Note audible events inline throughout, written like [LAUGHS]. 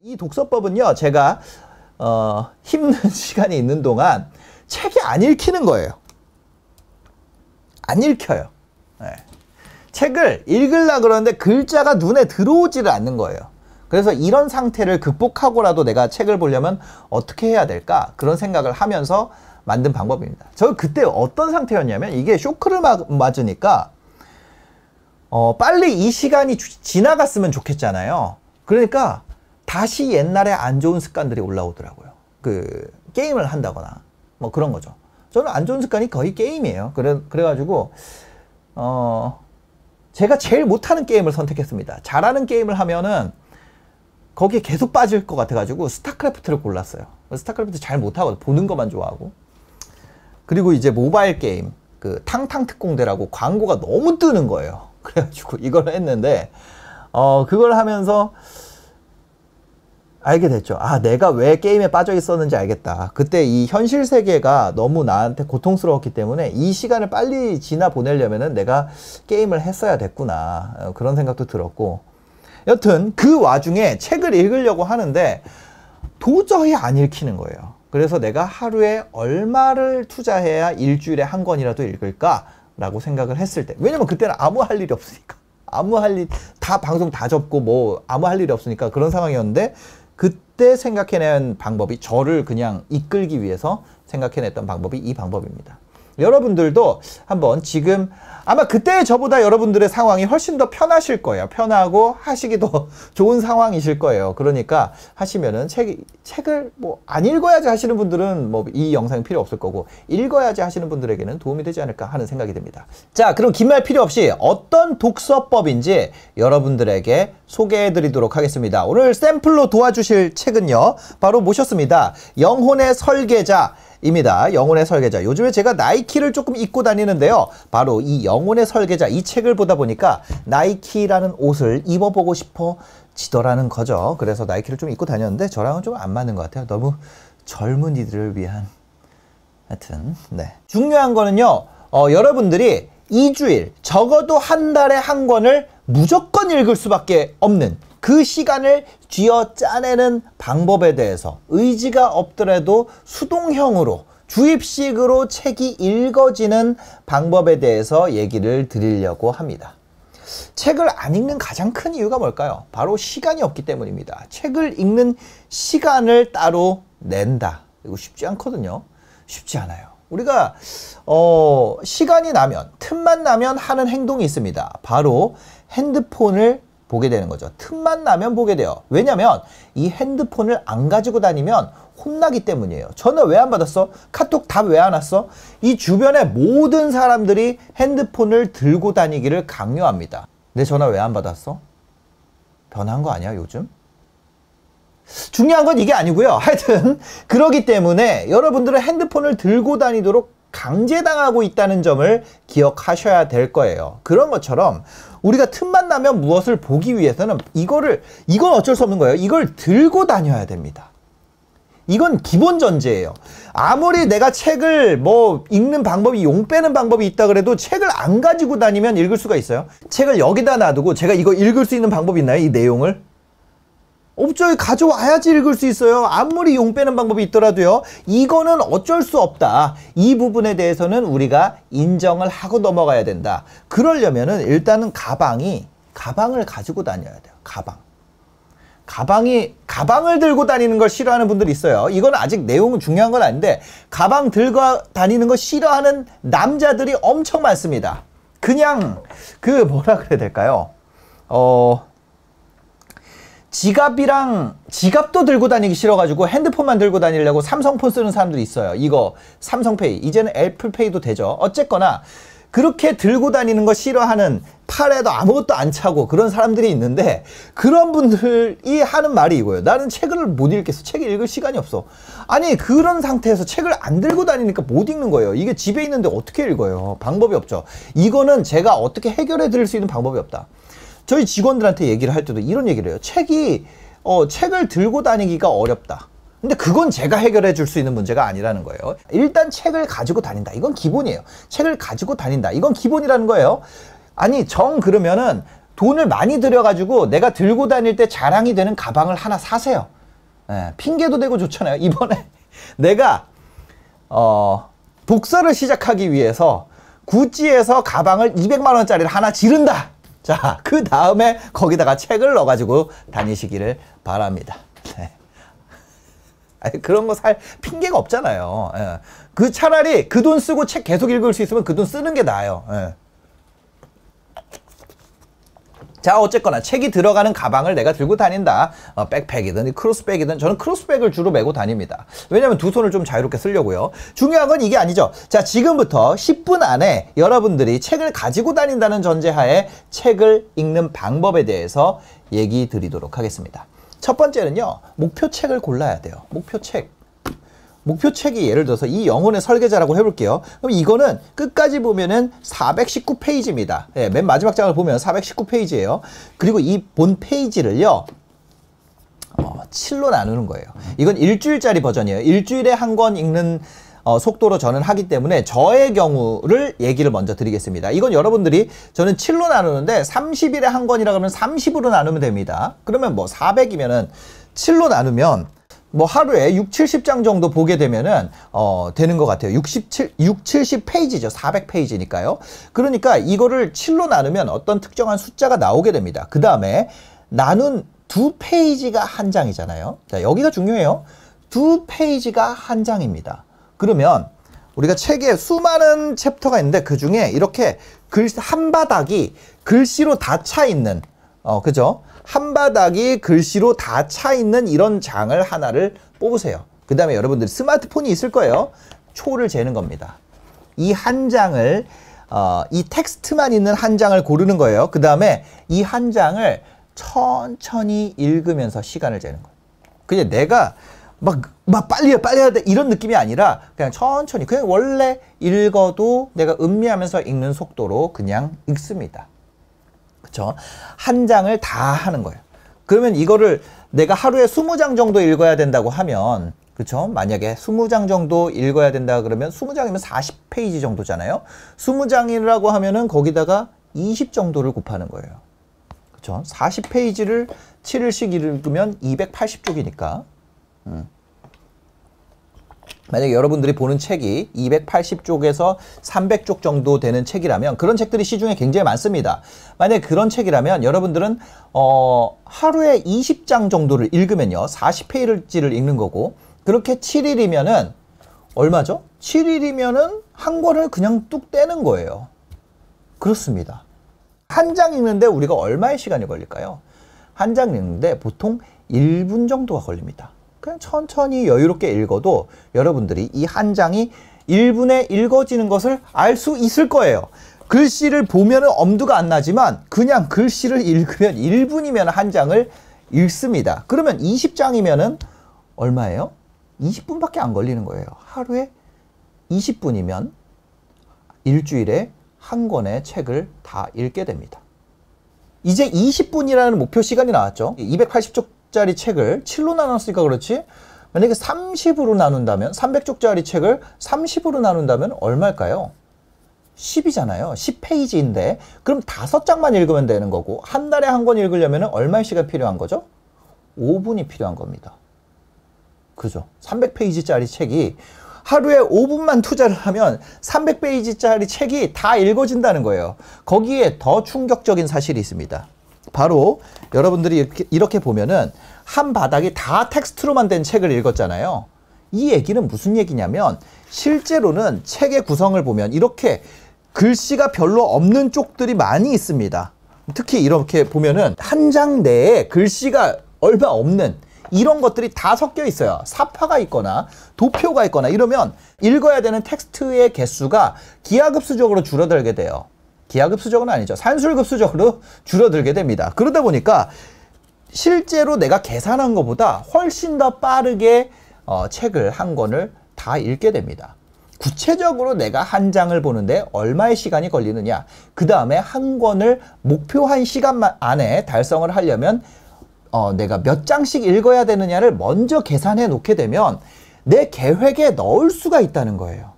이 독서법은요, 제가 어, 힘든 [LAUGHS] 시간이 있는 동안 책이 안 읽히는 거예요. 안 읽혀요. 네. 책을 읽으려 그러는데 글자가 눈에 들어오지를 않는 거예요. 그래서 이런 상태를 극복하고라도 내가 책을 보려면 어떻게 해야 될까? 그런 생각을 하면서 만든 방법입니다. 저 그때 어떤 상태였냐면 이게 쇼크를 맞으니까 어, 빨리 이 시간이 지나갔으면 좋겠잖아요. 그러니까 다시 옛날에 안 좋은 습관들이 올라오더라고요. 그 게임을 한다거나 뭐 그런 거죠. 저는 안 좋은 습관이 거의 게임이에요. 그래 그래가지고 어 제가 제일 못하는 게임을 선택했습니다. 잘하는 게임을 하면은 거기에 계속 빠질 것 같아가지고 스타크래프트를 골랐어요. 스타크래프트 잘 못하고 보는 것만 좋아하고 그리고 이제 모바일 게임 그 탕탕 특공대라고 광고가 너무 뜨는 거예요. [LAUGHS] 그래가지고 이걸 했는데 어 그걸 하면서 알게 됐죠. 아, 내가 왜 게임에 빠져 있었는지 알겠다. 그때 이 현실 세계가 너무 나한테 고통스러웠기 때문에 이 시간을 빨리 지나 보내려면은 내가 게임을 했어야 됐구나. 어, 그런 생각도 들었고. 여튼 그 와중에 책을 읽으려고 하는데 도저히 안 읽히는 거예요. 그래서 내가 하루에 얼마를 투자해야 일주일에 한 권이라도 읽을까라고 생각을 했을 때. 왜냐면 그때는 아무 할 일이 없으니까. 아무 할 일, 다 방송 다 접고 뭐 아무 할 일이 없으니까 그런 상황이었는데 그때 생각해낸 방법이 저를 그냥 이끌기 위해서 생각해냈던 방법이 이 방법입니다. 여러분들도 한번 지금 아마 그때 저보다 여러분들의 상황이 훨씬 더 편하실 거예요. 편하고 하시기도 [LAUGHS] 좋은 상황이실 거예요. 그러니까 하시면은 책, 책을 뭐 안 읽어야지 하시는 분들은 뭐 이 영상이 필요 없을 거고 읽어야지 하시는 분들에게는 도움이 되지 않을까 하는 생각이 듭니다. 자, 그럼 긴 말 필요 없이 어떤 독서법인지 여러분들에게 소개해 드리도록 하겠습니다. 오늘 샘플로 도와주실 책은요. 바로 모셨습니다. 영혼의 설계자 입니다. 영혼의 설계자. 요즘에 제가 나이키를 조금 입고 다니는데요. 바로 이 영혼의 설계자 이 책을 보다 보니까 나이키라는 옷을 입어보고 싶어 지더라는 거죠. 그래서 나이키를 좀 입고 다녔는데 저랑은 좀 안 맞는 것 같아요. 너무 젊은이들을 위한 하여튼 네. 중요한 거는요. 어, 여러분들이 이주일 적어도 한 달에 한 권을 무조건 읽을 수밖에 없는 그 시간을 쥐어 짜내는 방법에 대해서 의지가 없더라도 수동형으로 주입식으로 책이 읽어지는 방법에 대해서 얘기를 드리려고 합니다. 책을 안 읽는 가장 큰 이유가 뭘까요? 바로 시간이 없기 때문입니다. 책을 읽는 시간을 따로 낸다. 이거 쉽지 않거든요. 쉽지 않아요. 우리가 어, 시간이 나면 틈만 나면 하는 행동이 있습니다. 바로 핸드폰을 보게 되는 거죠. 틈만 나면 보게 돼요. 왜냐면 이 핸드폰을 안 가지고 다니면 혼나기 때문이에요. 전화 왜 안 받았어? 카톡 답 왜 안 왔어? 이 주변의 모든 사람들이 핸드폰을 들고 다니기를 강요합니다. 내 전화 왜 안 받았어? 변한 거 아니야, 요즘? 중요한 건 이게 아니고요. [LAUGHS] 하여튼 그러기 때문에 여러분들은 핸드폰을 들고 다니도록 강제당하고 있다는 점을 기억하셔야 될 거예요. 그런 것처럼 우리가 틈만 나면 무엇을 보기 위해서는 이거를 이건 어쩔 수 없는 거예요. 이걸 들고 다녀야 됩니다. 이건 기본 전제예요. 아무리 내가 책을 뭐 읽는 방법이 용 빼는 방법이 있다 그래도 책을 안 가지고 다니면 읽을 수가 있어요. 책을 여기다 놔두고 제가 이거 읽을 수 있는 방법이 있나요? 이 내용을? 업자에 가져와야지 읽을 수 있어요. 아무리 용 빼는 방법이 있더라도요. 이거는 어쩔 수 없다. 이 부분에 대해서는 우리가 인정을 하고 넘어가야 된다. 그러려면은 일단은 가방이 가방을 가지고 다녀야 돼요. 가방. 가방이 가방을 들고 다니는 걸 싫어하는 분들 있어요. 이건 아직 내용은 중요한 건 아닌데 가방 들고 다니는 거 싫어하는 남자들이 엄청 많습니다. 그냥 그 뭐라 그래야 될까요? 어 지갑이랑 지갑도 들고 다니기 싫어가지고 핸드폰만 들고 다니려고 삼성폰 쓰는 사람들이 있어요. 이거 삼성페이 이제는 애플페이도 되죠. 어쨌거나 그렇게 들고 다니는 거 싫어하는 팔에도 아무것도 안 차고 그런 사람들이 있는데 그런 분들이 하는 말이 이거예요. 나는 책을 못 읽겠어. 책을 읽을 시간이 없어. 아니 그런 상태에서 책을 안 들고 다니니까 못 읽는 거예요. 이게 집에 있는데 어떻게 읽어요? 방법이 없죠. 이거는 제가 어떻게 해결해 드릴 수 있는 방법이 없다. 저희 직원들한테 얘기를 할 때도 이런 얘기를 해요. 책이 어, 책을 들고 다니기가 어렵다. 근데 그건 제가 해결해 줄 수 있는 문제가 아니라는 거예요. 일단 책을 가지고 다닌다. 이건 기본이에요. 책을 가지고 다닌다. 이건 기본이라는 거예요. 아니, 정 그러면은 돈을 많이 들여가지고 내가 들고 다닐 때 자랑이 되는 가방을 하나 사세요. 예, 핑계도 되고 좋잖아요. [LAUGHS] 이번에 내가, 어, 독서를 시작하기 위해서 구찌에서 가방을 200만원짜리를 하나 지른다. 자, 그 다음에 거기다가 책을 넣어가지고 다니시기를 바랍니다. 네. 아니, 그런 거 살 핑계가 없잖아요. 예. 그 차라리 그 돈 쓰고 책 계속 읽을 수 있으면 그 돈 쓰는 게 나아요. 예. 자 어쨌거나 책이 들어가는 가방을 내가 들고 다닌다 어, 백팩이든 크로스백이든 저는 크로스백을 주로 메고 다닙니다 왜냐면 두 손을 좀 자유롭게 쓰려고요 중요한 건 이게 아니죠 자 지금부터 10분 안에 여러분들이 책을 가지고 다닌다는 전제하에 책을 읽는 방법에 대해서 얘기 드리도록 하겠습니다 첫 번째는요 목표책을 골라야 돼요 목표책 목표책이 예를 들어서 이 영혼의 설계자라고 해볼게요. 그럼 이거는 끝까지 보면은 419페이지입니다. 예, 맨 마지막 장을 보면 419페이지예요. 그리고 이 본 페이지를요. 어, 7로 나누는 거예요. 이건 일주일짜리 버전이에요. 일주일에 한 권 읽는 어, 속도로 저는 하기 때문에 저의 경우를 얘기를 먼저 드리겠습니다. 이건 여러분들이 저는 7로 나누는데 30일에 한 권이라 고하면 30으로 나누면 됩니다. 그러면 뭐 400이면은 7로 나누면 뭐 하루에 6, 70장 정도 보게 되면은 어 되는 것 같아요. 67, 6, 70페이지죠. 400페이지니까요. 그러니까 이거를 7로 나누면 어떤 특정한 숫자가 나오게 됩니다. 그 다음에 나눈 두 페이지가 한 장이잖아요. 자, 여기가 중요해요. 두 페이지가 한 장입니다. 그러면 우리가 책에 수많은 챕터가 있는데 그 중에 이렇게 글 한 바닥이 글씨로 다 차 있는 어 그죠? 한 바닥이 글씨로 다 차 있는 이런 장을 하나를 뽑으세요. 그 다음에 여러분들 스마트폰이 있을 거예요. 초를 재는 겁니다. 이 한 장을 어, 이 텍스트만 있는 한 장을 고르는 거예요. 그 다음에 이 한 장을 천천히 읽으면서 시간을 재는 거예요. 그냥 내가 막, 막 빨리 해, 빨리 해야 돼. 이런 느낌이 아니라 그냥 천천히. 그냥 원래 읽어도 내가 음미하면서 읽는 속도로 그냥 읽습니다. 그렇죠? 한 장을 다 하는 거예요. 그러면 이거를 내가 하루에 스무 장 정도 읽어야 된다고 하면 그렇죠? 만약에 스무 장 정도 읽어야 된다 그러면 스무 장이면 사십 페이지 정도잖아요. 스무 장이라고 하면은 거기다가 이십 정도를 곱하는 거예요. 그렇죠? 사십 페이지를 칠일씩 읽으면 이백팔십 쪽이니까 음. 만약 여러분들이 보는 책이 280쪽에서 300쪽 정도 되는 책이라면 그런 책들이 시중에 굉장히 많습니다. 만약에 그런 책이라면 여러분들은 어, 하루에 20장 정도를 읽으면요. 40페이지를 읽는 거고 그렇게 7일이면은 얼마죠? 7일이면은 한 권을 그냥 뚝 떼는 거예요. 그렇습니다. 한 장 읽는데 우리가 얼마의 시간이 걸릴까요? 한 장 읽는데 보통 1분 정도가 걸립니다. 그냥 천천히 여유롭게 읽어도 여러분들이 이 한 장이 1분에 읽어지는 것을 알 수 있을 거예요. 글씨를 보면 엄두가 안 나지만 그냥 글씨를 읽으면 1분이면 한 장을 읽습니다. 그러면 2 0장이면 얼마예요? 20분밖에 안 걸리는 거예요. 하루에 20분이면 일주일에 한 권의 책을 다 읽게 됩니다. 이제 20분이라는 목표 시간이 나왔죠. 280쪽 쪽짜리 책을 7로 나눴으니까 그렇지 만약에 30으로 나눈다면 300쪽짜리 책을 30으로 나눈다면 얼마일까요? 10이잖아요. 10페이지인데 그럼 5장만 읽으면 되는 거고 한 달에 한 권 읽으려면 얼마의 시간 필요한 거죠? 5분이 필요한 겁니다. 그죠? 300페이지짜리 책이 하루에 5분만 투자를 하면 300페이지짜리 책이 다 읽어진다는 거예요. 거기에 더 충격적인 사실이 있습니다. 바로 여러분들이 이렇게, 이렇게 보면은 한 바닥이 다 텍스트로만 된 책을 읽었잖아요. 이 얘기는 무슨 얘기냐면 실제로는 책의 구성을 보면 이렇게 글씨가 별로 없는 쪽들이 많이 있습니다. 특히 이렇게 보면은 한 장 내에 글씨가 얼마 없는 이런 것들이 다 섞여 있어요. 사파가 있거나 도표가 있거나 이러면 읽어야 되는 텍스트의 개수가 기하급수적으로 줄어들게 돼요. 기하급수적은 아니죠. 산술급수적으로 줄어들게 됩니다. 그러다 보니까 실제로 내가 계산한 것보다 훨씬 더 빠르게 어, 책을 한 권을 다 읽게 됩니다. 구체적으로 내가 한 장을 보는데 얼마의 시간이 걸리느냐 그 다음에 한 권을 목표한 시간 안에 달성을 하려면 어, 내가 몇 장씩 읽어야 되느냐를 먼저 계산해 놓게 되면 내 계획에 넣을 수가 있다는 거예요.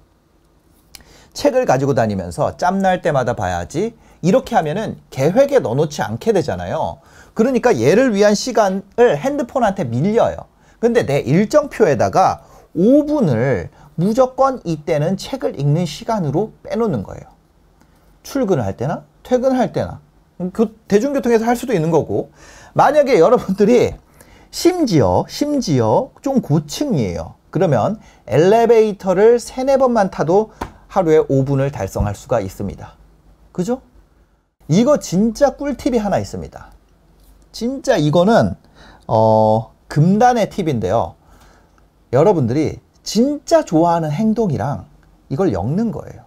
책을 가지고 다니면서 짬 날 때마다 봐야지 이렇게 하면은 계획에 넣어놓지 않게 되잖아요. 그러니까 얘를 위한 시간을 핸드폰한테 밀려요. 근데 내 일정표에다가 5분을 무조건 이때는 책을 읽는 시간으로 빼놓는 거예요. 출근을 할 때나 퇴근할 때나 그 대중교통에서 할 수도 있는 거고 만약에 여러분들이 심지어 심지어 좀 고층이에요. 그러면 엘리베이터를 세네 번만 타도 하루에 5분을 달성할 수가 있습니다. 그죠? 이거 진짜 꿀팁이 하나 있습니다. 진짜 이거는 어, 금단의 팁인데요. 여러분들이 진짜 좋아하는 행동이랑 이걸 엮는 거예요.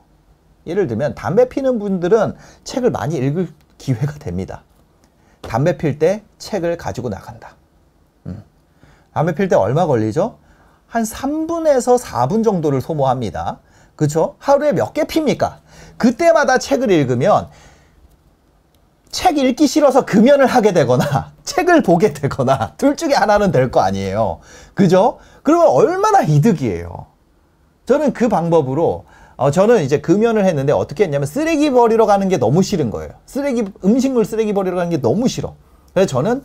예를 들면 담배 피는 분들은 책을 많이 읽을 기회가 됩니다. 담배 필 때 책을 가지고 나간다. 음. 담배 필 때 얼마 걸리죠? 한 3분에서 4분 정도를 소모합니다. 그렇죠? 하루에 몇 개 핍니까? 그때마다 책을 읽으면 책 읽기 싫어서 금연을 하게 되거나 [LAUGHS] 책을 보게 되거나 둘 중에 하나는 될 거 아니에요. 그죠? 그러면 얼마나 이득이에요. 저는 그 방법으로 어, 저는 이제 금연을 했는데 어떻게 했냐면 쓰레기 버리러 가는 게 너무 싫은 거예요. 쓰레기 음식물 쓰레기 버리러 가는 게 너무 싫어. 그래서 저는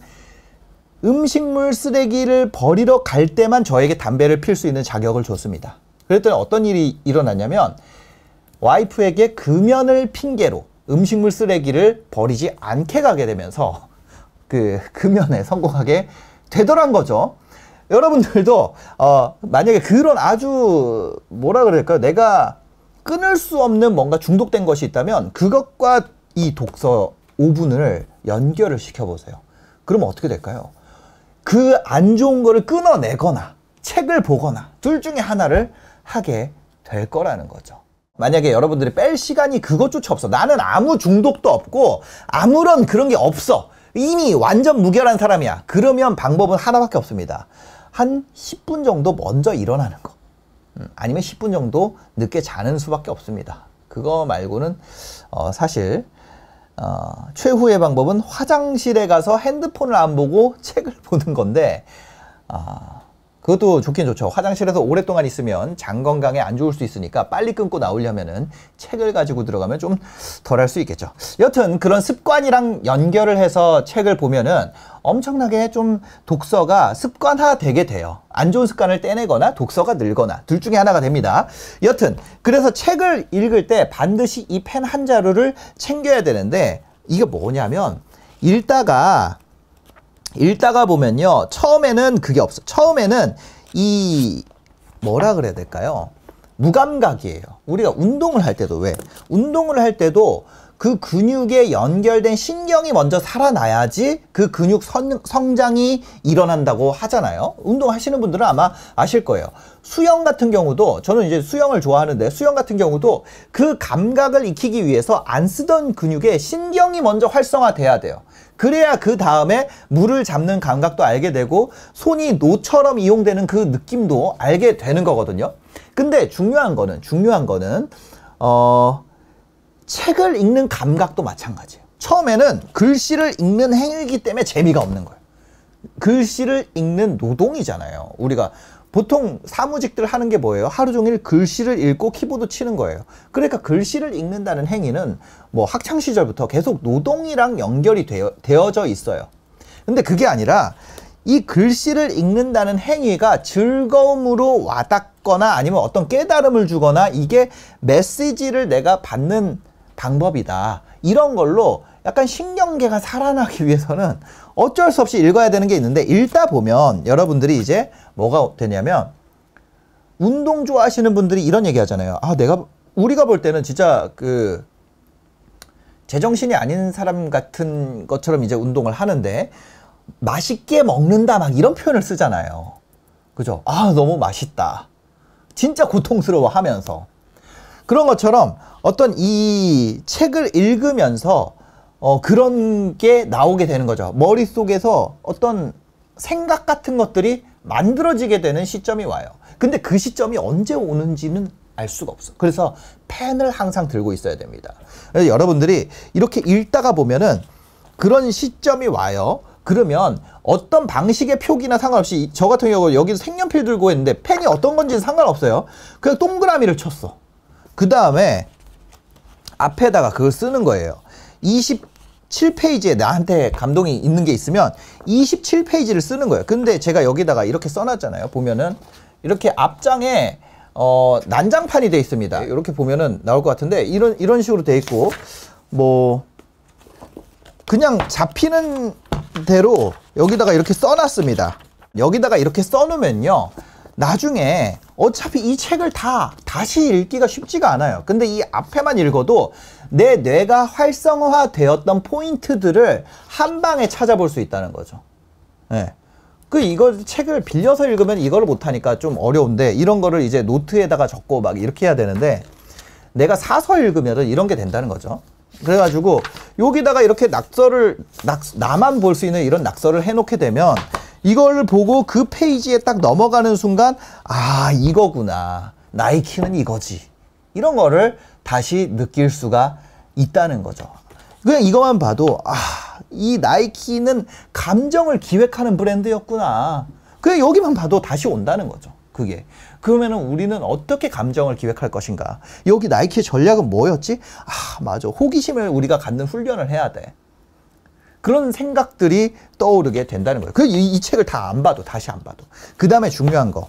음식물 쓰레기를 버리러 갈 때만 저에게 담배를 필 수 있는 자격을 줬습니다. 그랬더니 어떤 일이 일어났냐면 와이프에게 금연을 핑계로 음식물 쓰레기를 버리지 않게 가게 되면서 그 금연에 성공하게 되더란 거죠. 여러분들도 어 만약에 그런 아주 뭐라 그럴까요? 내가 끊을 수 없는 뭔가 중독된 것이 있다면 그것과 이 독서 5분을 연결을 시켜보세요. 그러면 어떻게 될까요? 그 안 좋은 거를 끊어내거나 책을 보거나 둘 중에 하나를 하게 될 거라는 거죠. 만약에 여러분들이 뺄 시간이 그것조차 없어. 나는 아무 중독도 없고 아무런 그런 게 없어. 이미 완전 무결한 사람이야. 그러면 방법은 하나밖에 없습니다. 한 10분 정도 먼저 일어나는 거. 음, 아니면 10분 정도 늦게 자는 수밖에 없습니다. 그거 말고는 어, 사실 어, 최후의 방법은 화장실에 가서 핸드폰을 안 보고 책을 [LAUGHS] 보는 건데 어, 그것도 좋긴 좋죠. 화장실에서 오랫동안 있으면 장 건강에 안 좋을 수 있으니까 빨리 끊고 나오려면은 책을 가지고 들어가면 좀 덜 할 수 있겠죠. 여튼 그런 습관이랑 연결을 해서 책을 보면은 엄청나게 좀 독서가 습관화 되게 돼요. 안 좋은 습관을 떼내거나 독서가 늘거나 둘 중에 하나가 됩니다. 여튼 그래서 책을 읽을 때 반드시 이 펜 한 자루를 챙겨야 되는데 이게 뭐냐면 읽다가 읽다가 보면요. 처음에는 그게 없어. 처음에는 이 뭐라 그래야 될까요? 무감각이에요. 우리가 운동을 할 때도 왜? 운동을 할 때도 그 근육에 연결된 신경이 먼저 살아나야지 그 근육 선, 성장이 일어난다고 하잖아요. 운동하시는 분들은 아마 아실 거예요. 수영 같은 경우도 저는 이제 수영을 좋아하는데 수영 같은 경우도 그 감각을 익히기 위해서 안 쓰던 근육에 신경이 먼저 활성화돼야 돼요. 그래야 그 다음에 물을 잡는 감각도 알게 되고 손이 노처럼 이용되는 그 느낌도 알게 되는 거거든요. 근데 중요한 거는 중요한 거는 어 책을 읽는 감각도 마찬가지예요. 처음에는 글씨를 읽는 행위이기 때문에 재미가 없는 거예요. 글씨를 읽는 노동이잖아요. 우리가 보통 사무직들 하는 게 뭐예요? 하루 종일 글씨를 읽고 키보드 치는 거예요. 그러니까 글씨를 읽는다는 행위는 뭐 학창 시절부터 계속 노동이랑 연결이 되어, 되어져 있어요. 근데 그게 아니라 이 글씨를 읽는다는 행위가 즐거움으로 와닿거나 아니면 어떤 깨달음을 주거나 이게 메시지를 내가 받는 방법이다. 이런 걸로 약간 신경계가 살아나기 위해서는 어쩔 수 없이 읽어야 되는 게 있는데 읽다 보면 여러분들이 이제 뭐가 되냐면 운동 좋아하시는 분들이 이런 얘기 하잖아요. 아, 내가 우리가 볼 때는 진짜 그 제정신이 아닌 사람 같은 것처럼 이제 운동을 하는데 맛있게 먹는다 막 이런 표현을 쓰잖아요. 그죠? 아, 너무 맛있다. 진짜 고통스러워 하면서. 그런 것처럼 어떤 이 책을 읽으면서 어, 그런 게 나오게 되는 거죠. 머릿속에서 어떤 생각 같은 것들이 만들어지게 되는 시점이 와요. 근데 그 시점이 언제 오는지는 알 수가 없어. 그래서 펜을 항상 들고 있어야 됩니다. 그래서 여러분들이 이렇게 읽다가 보면은 그런 시점이 와요. 그러면 어떤 방식의 표기나 상관없이 저 같은 경우 여기 서 색연필 들고 했는데 펜이 어떤 건지는 상관없어요. 그냥 동그라미를 쳤어. 그 다음에 앞에다가 그걸 쓰는 거예요. 27페이지에 나한테 감동이 있는 게 있으면 27페이지를 쓰는 거예요. 근데 제가 여기다가 이렇게 써놨잖아요. 보면은 이렇게 앞장에 어, 난장판이 돼 있습니다. 네. 이렇게 보면은 나올 것 같은데 이런 이런 식으로 돼 있고 뭐 그냥 잡히는 대로 여기다가 이렇게 써놨습니다. 여기다가 이렇게 써놓으면요. 나중에 어차피 이 책을 다 다시 읽기가 쉽지가 않아요. 근데 이 앞에만 읽어도 내 뇌가 활성화되었던 포인트들을 한 방에 찾아볼 수 있다는 거죠. 네. 그 이거 책을 빌려서 읽으면 이걸 못하니까 좀 어려운데 이런 거를 이제 노트에다가 적고 막 이렇게 해야 되는데 내가 사서 읽으면 이런 게 된다는 거죠. 그래가지고 여기다가 이렇게 낙서를 낙, 나만 볼 수 있는 이런 낙서를 해놓게 되면 이걸 보고 그 페이지에 딱 넘어가는 순간 아 이거구나 나이키는 이거지 이런 거를 다시 느낄 수가 있다는 거죠 그냥 이것만 봐도 아 이 나이키는 감정을 기획하는 브랜드였구나 그냥 여기만 봐도 다시 온다는 거죠 그게 그러면 우리는 어떻게 감정을 기획할 것인가 여기 나이키의 전략은 뭐였지 아 맞아 호기심을 우리가 갖는 훈련을 해야 돼 그런 생각들이 떠오르게 된다는 거예요. 그이 이 책을 다 안 봐도 다시 안 봐도. 그 다음에 중요한 거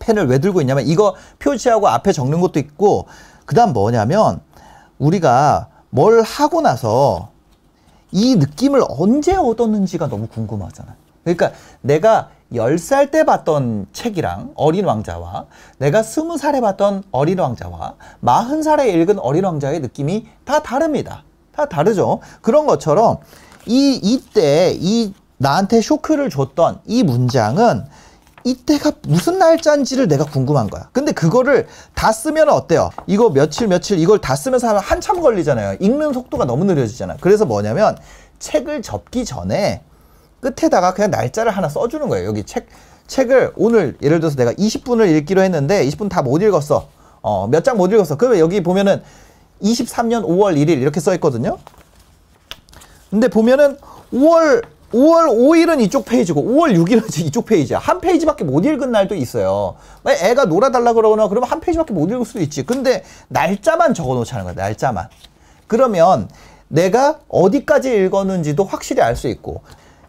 펜을 왜 들고 있냐면 이거 표시하고 앞에 적는 것도 있고 그 다음 뭐냐면 우리가 뭘 하고 나서 이 느낌을 언제 얻었는지가 너무 궁금하잖아 그러니까 내가 열 살 때 봤던 책이랑 어린 왕자와 내가 스무 살에 봤던 어린 왕자와 마흔 살에 읽은 어린 왕자의 느낌이 다 다릅니다. 다 다르죠. 그런 것처럼 이 이때 이 나한테 쇼크를 줬던 이 문장은 이때가 무슨 날짜인지를 내가 궁금한 거야. 근데 그거를 다 쓰면 어때요? 이거 며칠 며칠 이걸 다 쓰면서 하면 한참 걸리잖아요. 읽는 속도가 너무 느려지잖아. 그래서 뭐냐면 책을 접기 전에 끝에다가 그냥 날짜를 하나 써주는 거예요. 여기 책 책을 오늘 예를 들어서 내가 20분을 읽기로 했는데 20분 다 못 읽었어. 어, 몇 장 못 읽었어. 그러면 여기 보면은 23년 5월 1일 이렇게 써 있거든요. 근데 보면은 5월 5월 5일은 이쪽 페이지고 5월 6일은 이쪽 페이지야. 한 페이지밖에 못 읽은 날도 있어요. 애가 놀아달라 그러거나 그러면 한 페이지밖에 못 읽을 수도 있지. 근데 날짜만 적어 놓자는 거야. 날짜만. 그러면 내가 어디까지 읽었는지도 확실히 알 수 있고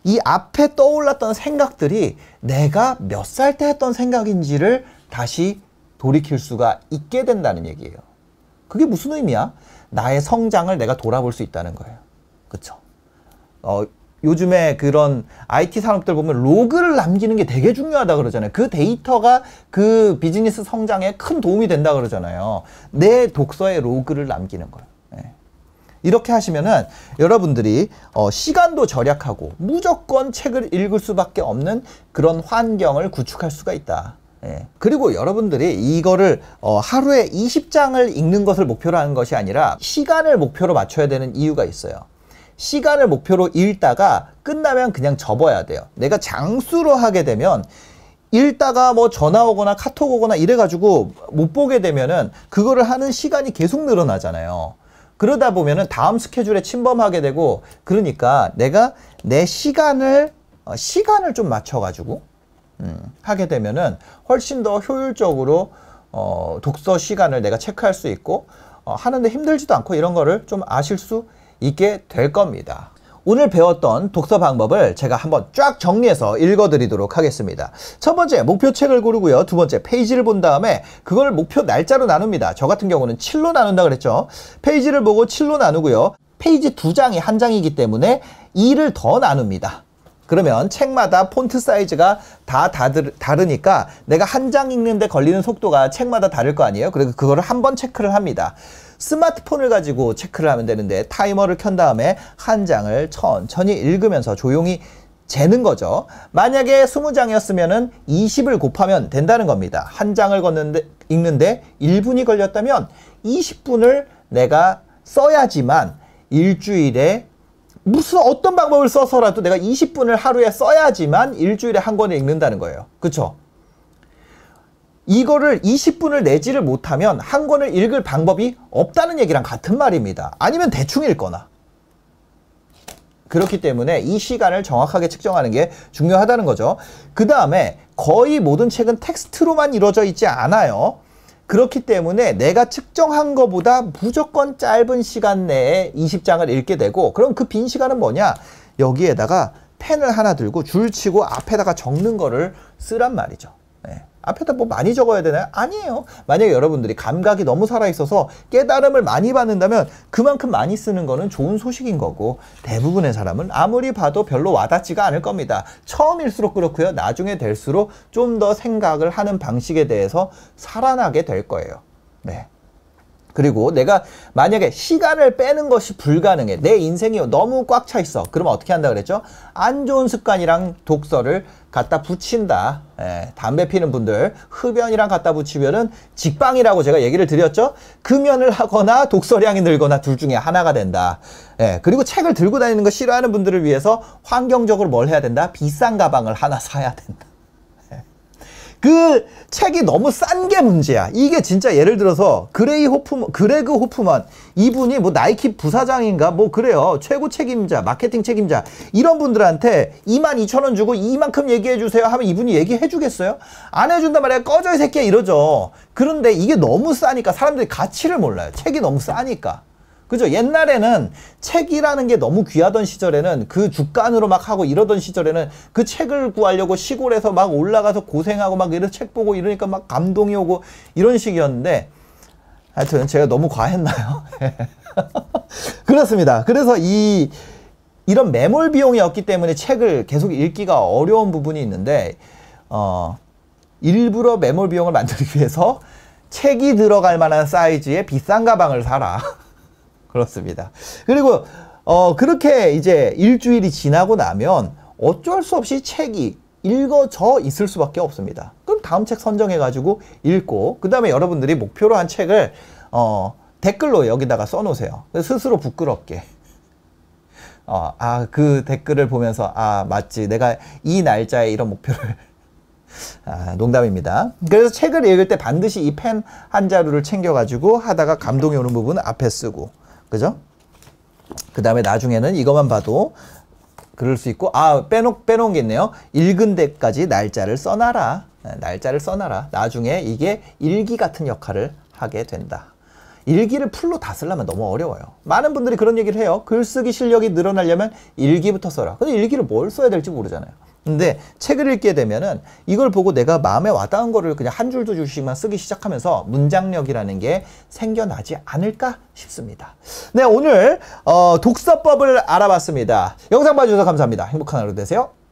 이 앞에 떠올랐던 생각들이 내가 몇 살 때 했던 생각인지를 다시 돌이킬 수가 있게 된다는 얘기예요. 그게 무슨 의미야? 나의 성장을 내가 돌아볼 수 있다는 거예요. 그렇죠? 어, 요즘에 그런 IT 산업들 보면 로그를 남기는 게 되게 중요하다 그러잖아요. 그 데이터가 그 비즈니스 성장에 큰 도움이 된다 그러잖아요. 내 독서에 로그를 남기는 거예요. 이렇게 하시면은 여러분들이 어, 시간도 절약하고 무조건 책을 읽을 수밖에 없는 그런 환경을 구축할 수가 있다. 예. 그리고 여러분들이 이거를 어, 하루에 20장을 읽는 것을 목표로 하는 것이 아니라 시간을 목표로 맞춰야 되는 이유가 있어요. 시간을 목표로 읽다가 끝나면 그냥 접어야 돼요. 내가 장수로 하게 되면 읽다가 뭐 전화 오거나 카톡 오거나 이래가지고 못 보게 되면은 그거를 하는 시간이 계속 늘어나잖아요. 그러다 보면은 다음 스케줄에 침범하게 되고 그러니까 내가 내 시간을 어, 시간을 좀 맞춰가지고 음, 하게 되면은 훨씬 더 효율적으로 어, 독서 시간을 내가 체크할 수 있고 어, 하는데 힘들지도 않고 이런 거를 좀 아실 수 있게 될 겁니다. 오늘 배웠던 독서 방법을 제가 한번 쫙 정리해서 읽어드리도록 하겠습니다. 첫 번째, 목표책을 고르고요. 두 번째, 페이지를 본 다음에 그걸 목표 날짜로 나눕니다. 저 같은 경우는 7로 나눈다 그랬죠. 페이지를 보고 7로 나누고요. 페이지 두 장이 한 장이기 때문에 2를 더 나눕니다. 그러면 책마다 폰트 사이즈가 다 다들, 다르니까 내가 한 장 읽는데 걸리는 속도가 책마다 다를 거 아니에요? 그래서 그거를 한번 체크를 합니다. 스마트폰을 가지고 체크를 하면 되는데 타이머를 켠 다음에 한 장을 천천히 읽으면서 조용히 재는 거죠. 만약에 20장이었으면 20을 곱하면 된다는 겁니다. 한 장을 걷는데, 읽는데 1분이 걸렸다면 20분을 내가 써야지만 일주일에 무슨 어떤 방법을 써서라도 내가 20분을 하루에 써야지만 일주일에 한 권을 읽는다는 거예요. 그쵸? 이거를 20분을 내지를 못하면 한 권을 읽을 방법이 없다는 얘기랑 같은 말입니다. 아니면 대충 읽거나. 그렇기 때문에 이 시간을 정확하게 측정하는 게 중요하다는 거죠. 그 다음에 거의 모든 책은 텍스트로만 이루어져 있지 않아요. 그렇기 때문에 내가 측정한 것보다 무조건 짧은 시간 내에 20장을 읽게 되고 그럼 그 빈 시간은 뭐냐? 여기에다가 펜을 하나 들고 줄 치고 앞에다가 적는 거를 쓰란 말이죠. 앞에다 뭐 많이 적어야 되나요? 아니에요. 만약에 여러분들이 감각이 너무 살아있어서 깨달음을 많이 받는다면 그만큼 많이 쓰는 거는 좋은 소식인 거고 대부분의 사람은 아무리 봐도 별로 와닿지가 않을 겁니다. 처음일수록 그렇고요. 나중에 될수록 좀 더 생각을 하는 방식에 대해서 살아나게 될 거예요. 네. 그리고 내가 만약에 시간을 빼는 것이 불가능해. 내 인생이 너무 꽉 차 있어. 그러면 어떻게 한다 그랬죠? 안 좋은 습관이랑 독서를 갖다 붙인다. 에, 예, 담배 피는 분들 흡연이랑 갖다 붙이면은 직방이라고 제가 얘기를 드렸죠. 금연을 하거나 독서량이 늘거나 둘 중에 하나가 된다. 에, 예, 그리고 책을 들고 다니는 거 싫어하는 분들을 위해서 환경적으로 뭘 해야 된다? 비싼 가방을 하나 사야 된다. 그 책이 너무 싼 게 문제야. 이게 진짜 예를 들어서 그레이 호프 그레그 호프만 이분이 뭐 나이키 부사장인가 뭐 그래요. 최고 책임자, 마케팅 책임자 이런 분들한테 2만 2천 원 주고 이만큼 얘기해 주세요 하면 이분이 얘기해 주겠어요? 안 해준단 말이야. 꺼져 이 새끼야 이러죠. 그런데 이게 너무 싸니까 사람들이 가치를 몰라요. 책이 너무 싸니까. 그죠? 옛날에는 책이라는 게 너무 귀하던 시절에는 그 주간으로 막 하고 이러던 시절에는 그 책을 구하려고 시골에서 막 올라가서 고생하고 막 이런 책 보고 이러니까 막 감동이 오고 이런 식이었는데 하여튼 제가 너무 과했나요? [LAUGHS] 그렇습니다. 그래서 이 이런 매몰 비용이 없기 때문에 책을 계속 읽기가 어려운 부분이 있는데 어 일부러 매몰 비용을 만들기 위해서 책이 들어갈 만한 사이즈의 비싼 가방을 사라. [LAUGHS] 그렇습니다. 그리고 어 그렇게 이제 일주일이 지나고 나면 어쩔 수 없이 책이 읽어져 있을 수밖에 없습니다. 그럼 다음 책 선정해 가지고 읽고 그 다음에 여러분들이 목표로 한 책을 어 댓글로 여기다가 써놓으세요. 스스로 부끄럽게. 어, 아, 그 댓글을 보면서, 아, 맞지. 내가 이 날짜에 이런 목표를. [LAUGHS] 아, 농담입니다. 그래서 책을 읽을 때 반드시 이 펜 한 자루를 챙겨가지고 하다가 감동이 오는 부분 앞에 쓰고. 그죠? 그 다음에 나중에는 이것만 봐도 그럴 수 있고 아 빼놓, 빼놓은 게 있네요. 읽은 데까지 날짜를 써놔라. 네, 날짜를 써놔라. 나중에 이게 일기 같은 역할을 하게 된다. 일기를 풀로 다 쓰려면 너무 어려워요. 많은 분들이 그런 얘기를 해요. 글쓰기 실력이 늘어나려면 일기부터 써라. 근데 일기를 뭘 써야 될지 모르잖아요. 근데 책을 읽게 되면은 이걸 보고 내가 마음에 와닿은 거를 그냥 한 줄 두 줄씩만 쓰기 시작하면서 문장력이라는 게 생겨나지 않을까 싶습니다. 네, 오늘 어, 독서법을 알아봤습니다. 영상 봐주셔서 감사합니다. 행복한 하루 되세요.